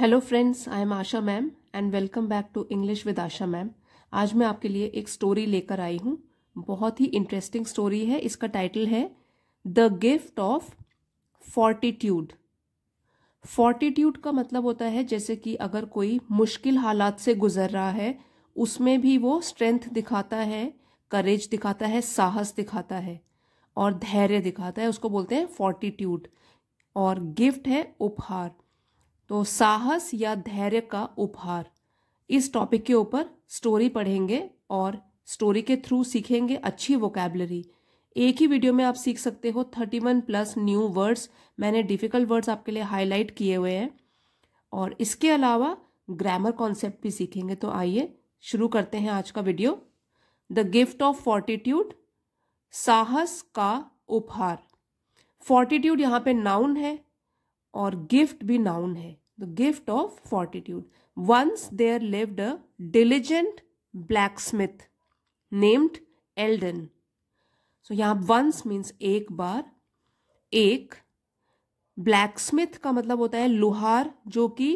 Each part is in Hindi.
Hello friends I am Asha ma'am and welcome back to English with Asha ma'am आज मैं आपके लिए एक स्टोरी लेकर आई हूँ बहुत ही इंटरेस्टिंग स्टोरी है इसका टाइटल है the gift of fortitude fortitude का मतलब होता है जैसे कि अगर कोई मुश्किल हालात से गुजर रहा है उसमें भी वो स्ट्रेंथ दिखाता है करेज दिखाता है साहस दिखाता है और धैर्य दिखाता है उसको बोलते हैं फोर्टिट्यूड और गिफ्ट है उपहार तो साहस या धैर्य का उपहार इस टॉपिक के ऊपर स्टोरी पढ़ेंगे और स्टोरी के थ्रू सीखेंगे अच्छी वोकेबलरी एक ही वीडियो में आप सीख सकते हो thirty one plus new words मैंने डिफ़िकल्ट वर्ड्स आपके लिए हाईलाइट किए हुए हैं और इसके अलावा ग्रामर कॉन्सेप्ट भी सीखेंगे तो आइए शुरू करते हैं आज का video the gift of fortitude साहस का उपहार फोर्टिट्यूड यहाँ पे नाउन है और गिफ्ट भी नाउन है the gift of fortitude. Once there lived a diligent blacksmith named Alden So यहाँ once means एक बार एक ब्लैकस्मिथ का मतलब होता है लुहार जो कि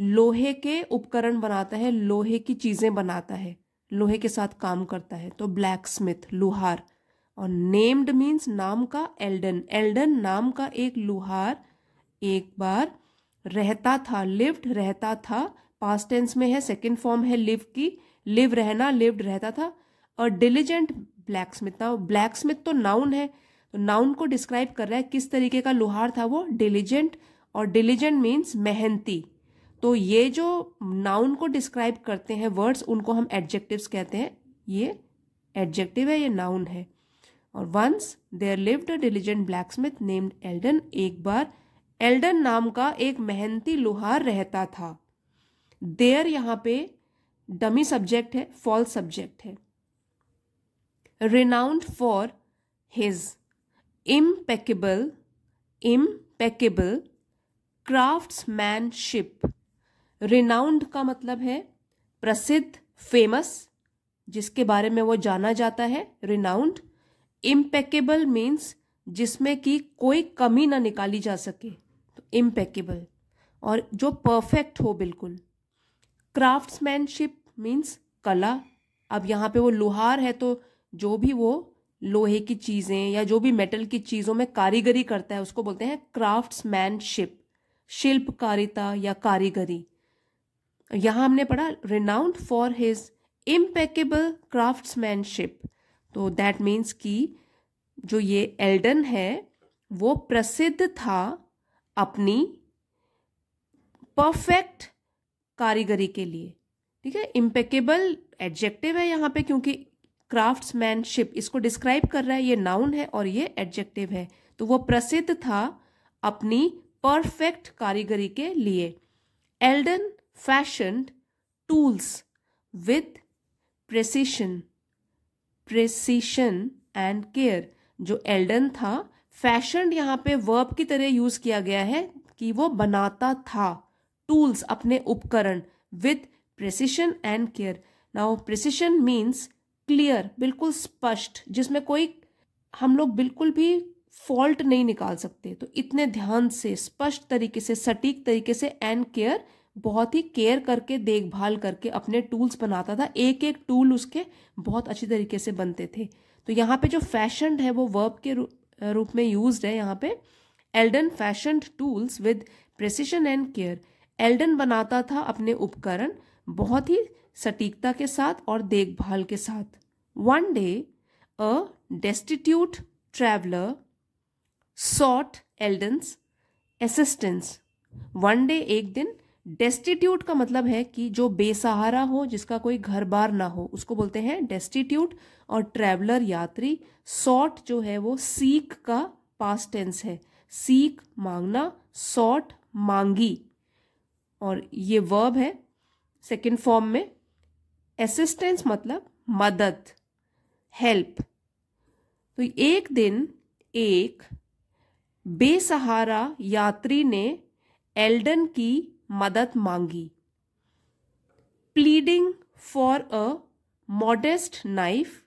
लोहे के उपकरण बनाता है लोहे की चीजें बनाता है लोहे के साथ काम करता है तो ब्लैक स्मिथ लुहार और नेम्ड मीन्स नाम का एल्डन एल्डन नाम का एक लुहार एक बार रहता था लिव्ड रहता था पास्ट टेंस में है सेकेंड फॉर्म है लिव की लिव रहना लिव्ड रहता था और डिलीजेंट ब्लैक स्मिथ ना ब्लैक स्मिथ तो नाउन है तो नाउन को डिस्क्राइब कर रहा है किस तरीके का लोहार था वो डिलीजेंट और डिलीजेंट मीन्स मेहनती तो ये जो नाउन को डिस्क्राइब करते हैं वर्ड्स उनको हम एडजेक्टिव्स कहते हैं ये एडजेक्टिव है ये नाउन है और once there lived a diligent blacksmith named Alden एक बार एल्डन नाम का एक मेहनती लुहार रहता था देयर यहां पे डमी सब्जेक्ट है फॉल्स सब्जेक्ट है renowned for impeccable impeccable impeccable craftsmanship renowned का मतलब है प्रसिद्ध फेमस जिसके बारे में वो जाना जाता है रिनाउंड इम्पेकेबल मीन्स जिसमें कि कोई कमी ना निकाली जा सके इम्पेकेबल और जो परफेक्ट हो बिल्कुल क्राफ्ट्समैनशिप मीन्स कला अब यहाँ पे वो लोहार है तो जो भी वो लोहे की चीज़ें या जो भी मेटल की चीज़ों में कारीगरी करता है उसको बोलते हैं क्राफ्ट्समैनशिप शिल्पकारिता या कारीगरी यहाँ हमने पढ़ा renowned for his impeccable craftsmanship तो दैट मीन्स कि जो ये एल्डन है वो प्रसिद्ध था अपनी परफेक्ट कारीगरी के लिए ठीक है इम्पेकेबल एडजेक्टिव है यहाँ पे क्योंकि क्राफ्ट्समैनशिप इसको डिस्क्राइब कर रहा है ये नाउन है और ये एडजेक्टिव है तो वो प्रसिद्ध था अपनी परफेक्ट कारीगरी के लिए Alden fashion tools with precision precision and care जो एल्डन था फैशन यहाँ पे वर्ब की तरह यूज किया गया है कि वो बनाता था टूल्स अपने उपकरण with precision and care now precision means clear बिल्कुल स्पष्ट जिसमें कोई हम लोग बिल्कुल भी फॉल्ट नहीं निकाल सकते तो इतने ध्यान से स्पष्ट तरीके से सटीक तरीके से एंड केयर बहुत ही केयर करके देखभाल करके अपने टूल्स बनाता था एक एक टूल उसके बहुत अच्छी तरीके से बनते थे तो यहाँ पे जो फैशन है वो वर्ब के रूप में यूज है यहाँ पे Alden fashion tools with precision and care Alden बनाता था अपने उपकरण बहुत ही सटीकता के साथ और देखभाल के साथ one day a destitute traveller sought Alden assistance one day एक दिन डेस्टिट्यूट का मतलब है कि जो बेसहारा हो जिसका कोई घर बार ना हो उसको बोलते हैं डेस्टिट्यूट और ट्रेवलर यात्री सॉट जो है वो सीख का पास टेंस है सीख मांगना सॉट मांगी और ये वर्ब है सेकेंड फॉर्म में असिस्टेंस मतलब मदद हेल्प तो एक दिन एक बेसहारा यात्री ने एल्डन की मदद मांगी pleading for a modest knife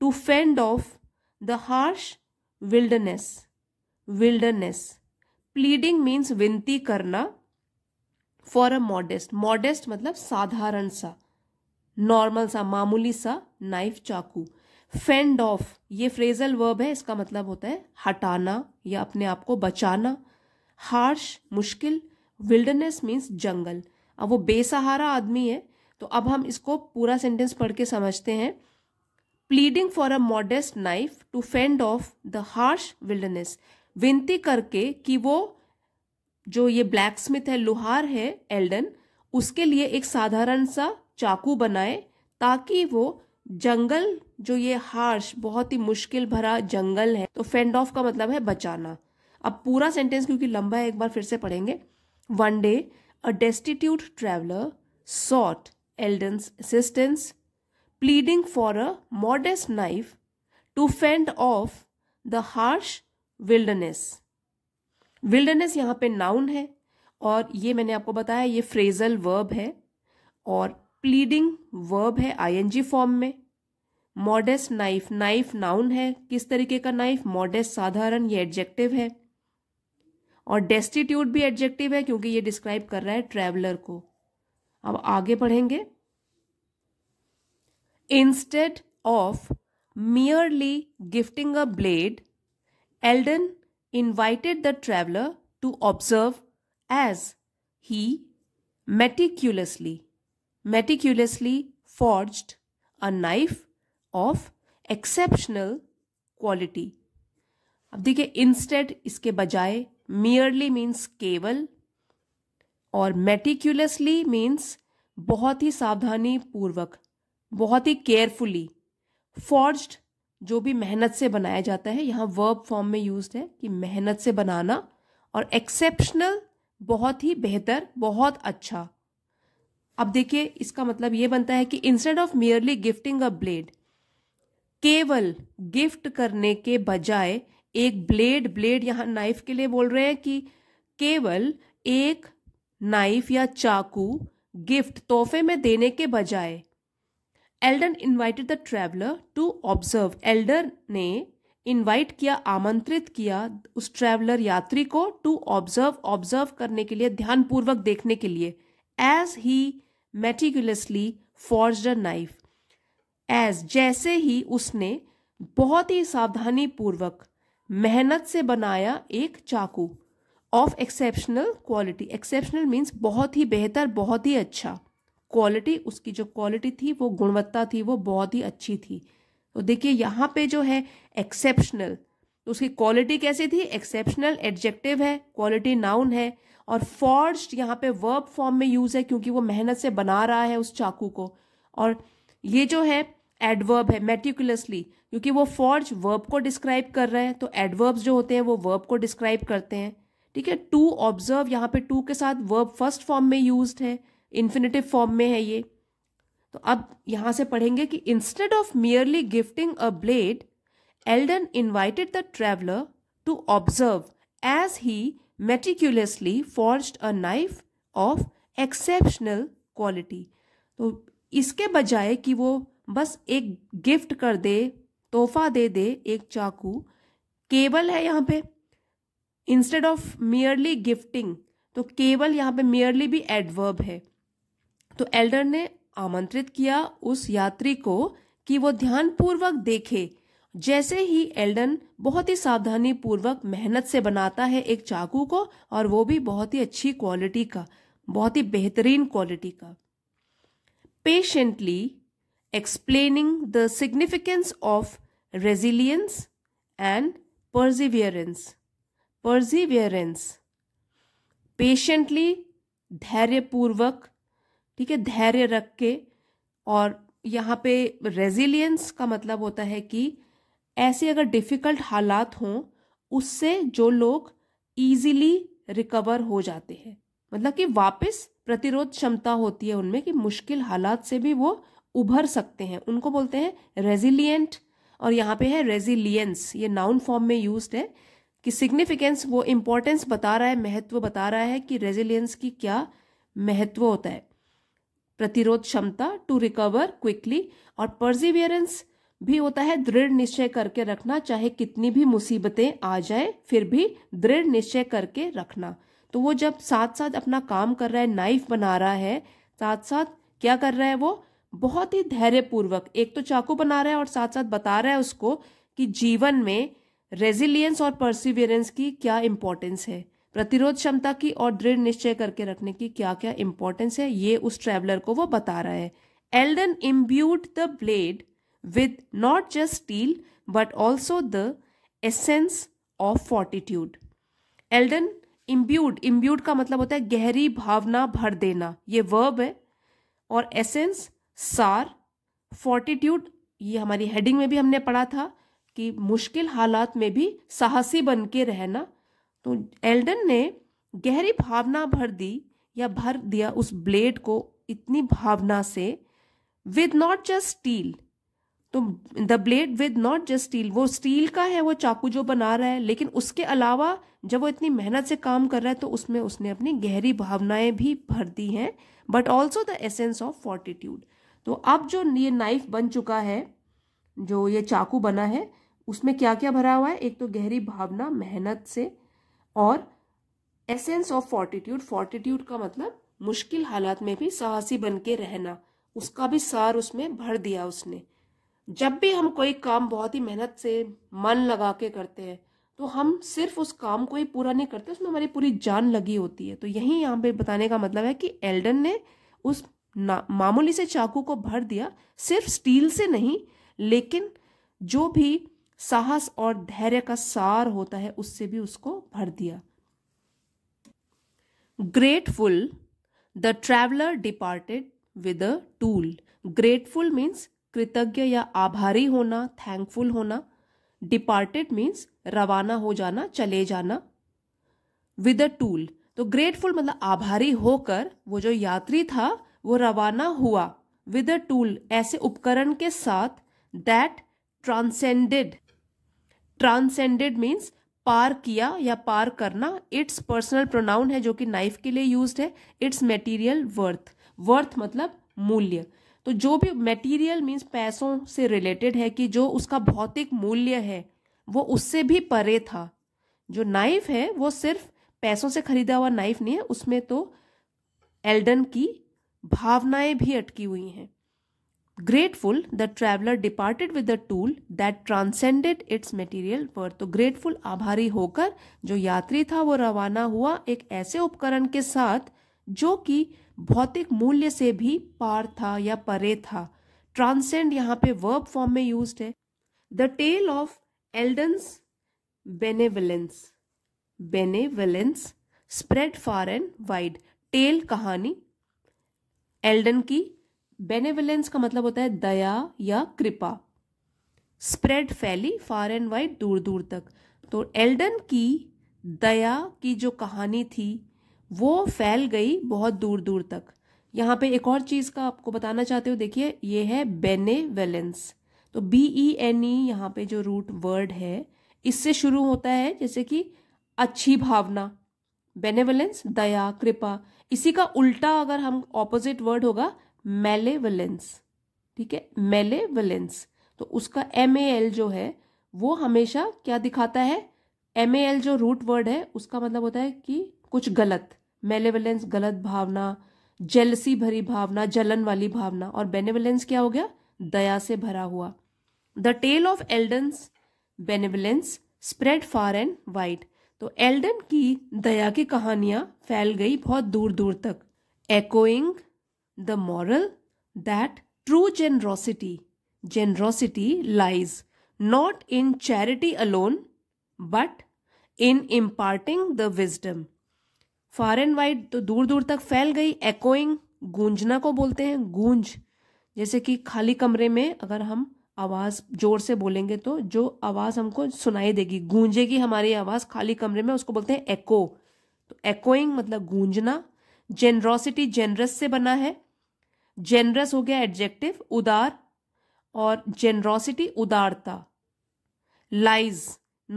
to fend off the harsh wilderness wilderness pleading means विनती करना फॉर अ मॉडेस्ट मॉडेस्ट मतलब साधारण सा नॉर्मल सा मामूली सा नाइफ चाकू फेंड ऑफ ये फ्रेजल वर्ब है इसका मतलब होता है हटाना या अपने आप को बचाना हार्श मुश्किल विल्डरनेस मीन्स जंगल अब वो बेसहारा आदमी है तो अब हम इसको पूरा सेंटेंस पढ़ के समझते हैं pleading for a modest knife to fend off the harsh wilderness विनती करके कि वो जो ये ब्लैक स्मिथ है लोहार है एल्डन उसके लिए एक साधारण सा चाकू बनाए ताकि वो जंगल जो ये हार्श बहुत ही मुश्किल भरा जंगल है तो फेंड ऑफ का मतलब है बचाना अब पूरा सेंटेंस क्योंकि लंबा है एक बार फिर से पढ़ेंगे One day, a destitute traveler sought Eldon's assistance, pleading for a modest knife to fend off the harsh wilderness. Wilderness यहाँ पे noun है और ये मैंने आपको बताया ये phrasal verb है और pleading verb है आईएनजी फॉर्म में मॉडेस्ट नाइफ नाइफ नाउन है किस तरीके का नाइफ मॉडेस्ट साधारण ये एडजेक्टिव है और डेस्टिट्यूट भी एडजेक्टिव है क्योंकि ये डिस्क्राइब कर रहा है ट्रेवलर को अब आगे पढ़ेंगे instead of merely gifting a blade Alden invited the traveller to observe as he meticulously meticulously forge a knife of exceptional quality अब देखिए इंस्टेड इसके बजाय मियरली मीन्स केवल और मेटिक्यूलसली मीन्स बहुत ही सावधानी पूर्वक बहुत ही केयरफुली फॉर्ज्ड जो भी मेहनत से बनाया जाता है यहाँ वर्ब फॉर्म में यूज है कि मेहनत से बनाना और एक्सेप्शनल बहुत ही बेहतर बहुत अच्छा अब देखिए इसका मतलब ये बनता है कि instead of merely gifting a blade केवल गिफ्ट करने के बजाय एक ब्लेड ब्लेड यहाँ नाइफ के लिए बोल रहे हैं कि केवल एक नाइफ या चाकू गिफ्ट तोहफे में देने के बजाय Alden invited the traveller to observe Alden ने इनवाइट किया आमंत्रित किया उस ट्रैवलर यात्री को टू ऑब्जर्व ऑब्जर्व करने के लिए ध्यानपूर्वक देखने के लिए as he meticulously forge a knife as जैसे ही उसने बहुत ही सावधानी पूर्वक मेहनत से बनाया एक चाकू of exceptional quality exceptional means बहुत ही बेहतर बहुत ही अच्छा क्वालिटी उसकी जो क्वालिटी थी वो गुणवत्ता थी वो बहुत ही अच्छी थी तो देखिए यहाँ पे जो है एक्सेप्शनल तो उसकी क्वालिटी कैसी थी एक्सेप्शनल एडजेक्टिव है क्वालिटी नाउन है और फॉर्ज यहाँ पे वर्ब फॉर्म में यूज है क्योंकि वो मेहनत से बना रहा है उस चाकू को और ये जो है एडवर्ब है मेटिकुलसली क्योंकि वो फॉर्ज वर्ब को डिस्क्राइब कर रहे हैं तो एडवर्ब्स जो होते हैं वो वर्ब को डिस्क्राइब करते हैं ठीक है टू ऑब्जर्व यहाँ पे टू के साथ वर्ब फर्स्ट फॉर्म में यूज है इन्फिनेटिव फॉर्म में है ये तो अब यहाँ से पढ़ेंगे कि instead of merely gifting a blade Alden invited the traveller to observe as he meticulously forge a knife of exceptional quality तो इसके बजाय कि वो बस एक गिफ्ट कर दे तोहफा दे दे एक चाकू केवल है यहाँ पे इंस्टेड ऑफ मियरली गिफ्टिंग तो केवल यहाँ पे मियरली भी एडवर्ब है तो एल्डर ने आमंत्रित किया उस यात्री को कि वो ध्यानपूर्वक देखे जैसे ही एल्डन बहुत ही सावधानी पूर्वक मेहनत से बनाता है एक चाकू को और वो भी बहुत ही अच्छी क्वालिटी का बहुत ही बेहतरीन क्वालिटी का patiently explaining the significance of resilience and perseverance. Perseverance. Patiently, धैर्यपूर्वक ठीक है धैर्य रख के और यहाँ पे रेजिलियंस का मतलब होता है कि ऐसे अगर डिफ़िकल्ट हालात हों उससे जो लोग ईजिली रिकवर हो जाते हैं मतलब कि वापस प्रतिरोध क्षमता होती है उनमें कि मुश्किल हालात से भी वो उभर सकते हैं उनको बोलते हैं रेजिलियंट और यहाँ पे है रेजिलियंस ये नाउन फॉर्म में यूज है कि सिग्निफिकेंस वो इम्पोर्टेंस बता रहा है महत्व बता रहा है कि रेजिलियंस की क्या महत्व होता है प्रतिरोध क्षमता टू रिकवर क्विकली और परसिवियरेंस भी होता है दृढ़ निश्चय करके रखना चाहे कितनी भी मुसीबतें आ जाए फिर भी दृढ़ निश्चय करके रखना तो वो जब साथ साथ अपना काम कर रहा है नाइफ बना रहा है साथ साथ क्या कर रहा है वो बहुत ही धैर्यपूर्वक एक तो चाकू बना रहा है और साथ साथ बता रहा है उसको कि जीवन में रेजिलियंस और परसिवियरेंस की क्या इंपॉर्टेंस है प्रतिरोध क्षमता की और दृढ़ निश्चय करके रखने की क्या क्या इंपॉर्टेंस है ये उस ट्रेवलर को वो बता रहा है Alden imbued the blade with not just steel but also the essence of fortitude Alden imbued imbued का मतलब होता है गहरी भावना भर देना ये वर्ब है और एसेंस सार फोर्टिट्यूड ये हमारी हेडिंग में भी हमने पढ़ा था कि मुश्किल हालात में भी साहसी बन के रहना तो एल्डन ने गहरी भावना भर दी या भर दिया उस ब्लेड को इतनी भावना से विद नॉट जस्ट स्टील तो the blade with not just steel वो स्टील का है वो चाकू जो बना रहा है लेकिन उसके अलावा जब वो इतनी मेहनत से काम कर रहा है तो उसमें उसने अपनी गहरी भावनाएं भी भर दी हैं but also the essence of fortitude तो अब जो ये नाइफ बन चुका है जो ये चाकू बना है उसमें क्या क्या भरा हुआ है एक तो गहरी भावना मेहनत से और एसेंस ऑफ फोर्टिट्यूड फोर्टिट्यूड का मतलब मुश्किल हालात में भी साहसी बन के रहना उसका भी सार उसमें भर दिया उसने जब भी हम कोई काम बहुत ही मेहनत से मन लगा के करते हैं तो हम सिर्फ उस काम को ही पूरा नहीं करते उसमें हमारी पूरी जान लगी होती है तो यही यहाँ पे बताने का मतलब है कि एल्डन ने उस मामूली से चाकू को भर दिया सिर्फ स्टील से नहीं लेकिन जो भी साहस और धैर्य का सार होता है उससे भी उसको भर दिया grateful the traveller departed with a tool grateful means कृतज्ञ या आभारी होना थैंकफुल होना डिपार्टेड मीन्स रवाना हो जाना चले जाना विद अ टूल तो ग्रेटफुल मतलब आभारी होकर वो जो यात्री था वो रवाना हुआ विद अ टूल ऐसे उपकरण के साथ दैट ट्रांसेंडेड ट्रांसेंडेड मीन्स पार किया या पार करना इट्स पर्सनल प्रोनाउन है जो कि नाइफ के लिए यूज है इट्स मेटीरियल वर्थ वर्थ मतलब मूल्य तो जो भी मेटीरियल मीन्स पैसों से रिलेटेड है कि जो उसका भौतिक मूल्य है वो उससे भी परे था जो नाइफ है वो सिर्फ पैसों से खरीदा हुआ नाइफ नहीं है उसमें तो एल्डन की भावनाएं भी अटकी हुई हैं grateful the traveller departed with the tool that transcended its material पर तो ग्रेटफुल आभारी होकर जो यात्री था वो रवाना हुआ एक ऐसे उपकरण के साथ जो कि भौतिक मूल्य से भी पार था या परे था ट्रांसेंड यहाँ पे वर्ब फॉर्म में यूज है the tale of Alden's benevolence benevolence spread far and wide tale कहानी एल्डन की बेनेवलेंस का मतलब होता है दया या कृपा स्प्रेड फैली फार एंड वाइड दूर दूर तक तो एल्डन की दया की जो कहानी थी वो फैल गई बहुत दूर दूर तक यहाँ पे एक और चीज़ का आपको बताना चाहते हो देखिए ये है बेनेवेलेंस तो बी ई एन ई यहाँ पे जो रूट वर्ड है इससे शुरू होता है जैसे कि अच्छी भावना बेनेवलेंस दया कृपा इसी का उल्टा अगर हम ऑपोजिट वर्ड होगा मेलेवलेंस ठीक है मेलेवलेंस तो उसका एम ए एल जो है वो हमेशा क्या दिखाता है एम ए एल जो रूट वर्ड है उसका मतलब होता है कि कुछ गलत मेलेवलेंस गलत भावना जेलसी भरी भावना जलन वाली भावना और बेनेवलेंस क्या हो गया दया से भरा हुआ the tale of Alden benevolence spread far and wide तो एल्डन की दया की कहानियां फैल गई बहुत दूर दूर तक echoing the moral that true generosity generosity lies not in charity alone but in imparting the wisdom far and wide तो दूर दूर तक फैल गई एकोइंग गूंजना को बोलते हैं गूंज जैसे कि खाली कमरे में अगर हम आवाज़ जोर से बोलेंगे तो जो आवाज़ हमको सुनाई देगी गूंजेगी हमारी आवाज़ खाली कमरे में उसको बोलते हैं एको तो एकोइंग मतलब गूंजना जेनरोसिटी जेनरस से बना है जेनरस हो गया एडजेक्टिव उदार और जेनरोसिटी उदारता lies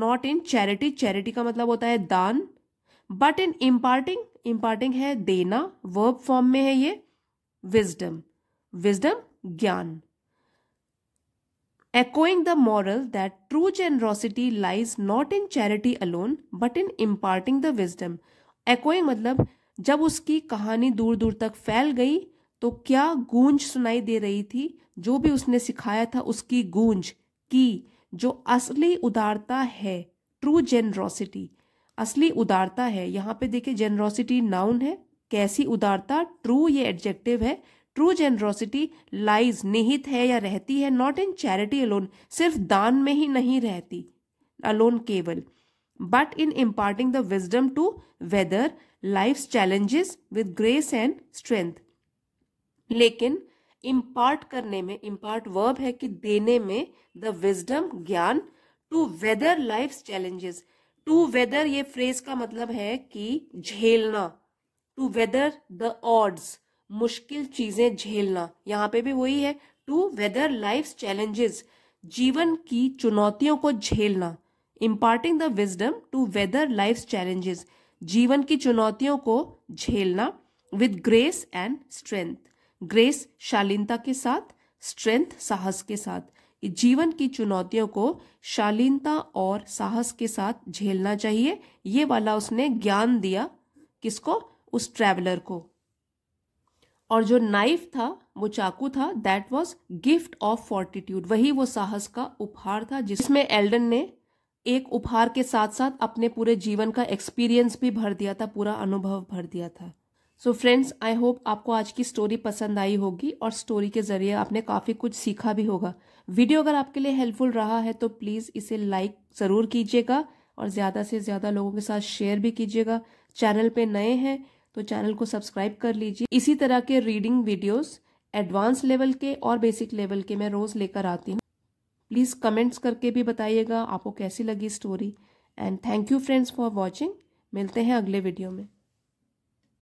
not in charity charity का मतलब होता है दान बट इन इम्पार्टिंग इम्पार्टिंग है देना वर्ब फॉर्म में है ये विजडम विजडम ज्ञान echoing the moral that true generosity lies not in charity alone but in imparting the wisdom. Echoing मतलब जब उसकी कहानी दूर दूर तक फैल गई तो क्या गूंज सुनाई दे रही थी जो भी उसने सिखाया था उसकी गूंज की जो असली उदारता है ट्रू जेनरोसिटी असली उदारता है यहाँ पे देखिए जेनरोसिटी नाउन है कैसी उदारता ट्रू ये एडजेक्टिव है ट्रू जेनरोसिटी लाइज निहित है या रहती है नॉट इन चैरिटी अलोन सिर्फ दान में ही नहीं रहती अलोन केवल but in imparting the wisdom to weather life challenges with grace and strength लेकिन इम्पार्ट करने में इम्पार्ट वर्ब है कि देने में द विजडम ज्ञान to weather life challenges to weather ये फ्रेज का मतलब है कि झेलना टू वेदर द ऑड्स मुश्किल चीजें झेलना यहाँ पे भी वही है टू वेदर लाइफ चैलेंजेस जीवन की चुनौतियों को झेलना imparting the wisdom to weather life challenges जीवन की चुनौतियों को झेलना with grace and strength grace शालीनता के साथ स्ट्रेंथ साहस के साथ जीवन की चुनौतियों को शालीनता और साहस के साथ झेलना चाहिए ये वाला उसने ज्ञान दिया किसको उस ट्रैवलर को और जो नाइफ था वो चाकू था that was gift of fortitude वही वो साहस का उपहार था जिसमें एल्डन ने एक उपहार के साथ साथ अपने पूरे जीवन का एक्सपीरियंस भी भर दिया था पूरा अनुभव भर दिया था सो फ्रेंड्स आई होप आपको आज की स्टोरी पसंद आई होगी और स्टोरी के जरिए आपने काफ़ी कुछ सीखा भी होगा वीडियो अगर आपके लिए हेल्पफुल रहा है तो प्लीज़ इसे लाइक ज़रूर कीजिएगा और ज़्यादा से ज़्यादा लोगों के साथ शेयर भी कीजिएगा चैनल पे नए हैं तो चैनल को सब्सक्राइब कर लीजिए इसी तरह के रीडिंग वीडियोस एडवांस लेवल के और बेसिक लेवल के मैं रोज़ लेकर आती हूँ प्लीज़ कमेंट्स करके भी बताइएगा आपको कैसी लगी story and thank you friends for watching मिलते हैं अगले वीडियो में